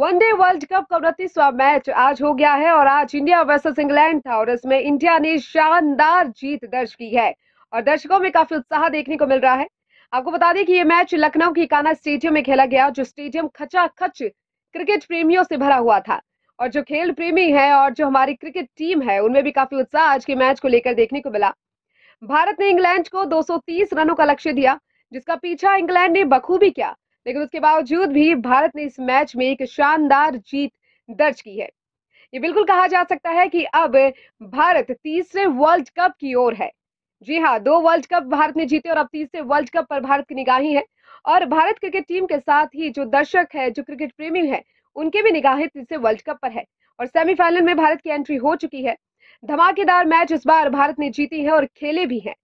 one day world cup का उनतीसवा match आज हो गया है और आज इंडिया वर्सेस इंग्लैंड था और इसमें इंडिया ने शानदार जीत दर्ज की है और दर्शकों में काफी उत्साह देखने को मिल रहा है आपको बता दें कि ये मैच लखनऊ के काना स्टेडियम में खेला गया जो स्टेडियम खचा खच क्रिकेट प्रेमियों से भरा हुआ था और जो खेल प्रेमी है और जो हमारी क्रिकेट टीम है उनमें भी काफी उत्साह आज के मैच को लेकर देखने को मिला भारत ने इंग्लैंड को 230 रनों का लक्ष्य दिया जिसका पीछा इंग्लैंड ने बखूबी किया लेकिन उसके बावजूद भी भारत ने इस मैच में एक शानदार जीत दर्ज की है ये बिल्कुल कहा जा सकता है कि अब भारत तीसरे वर्ल्ड कप की ओर है जी हाँ दो वर्ल्ड कप भारत ने जीते और अब तीसरे वर्ल्ड कप पर भारत की निगाही है और भारत क्रिकेट टीम के साथ ही जो दर्शक है जो क्रिकेट प्रेमी है उनकी भी निगाहें तीसरे वर्ल्ड कप पर है और सेमीफाइनल में भारत की एंट्री हो चुकी है धमाकेदार मैच इस बार भारत ने जीती है और खेले भी हैं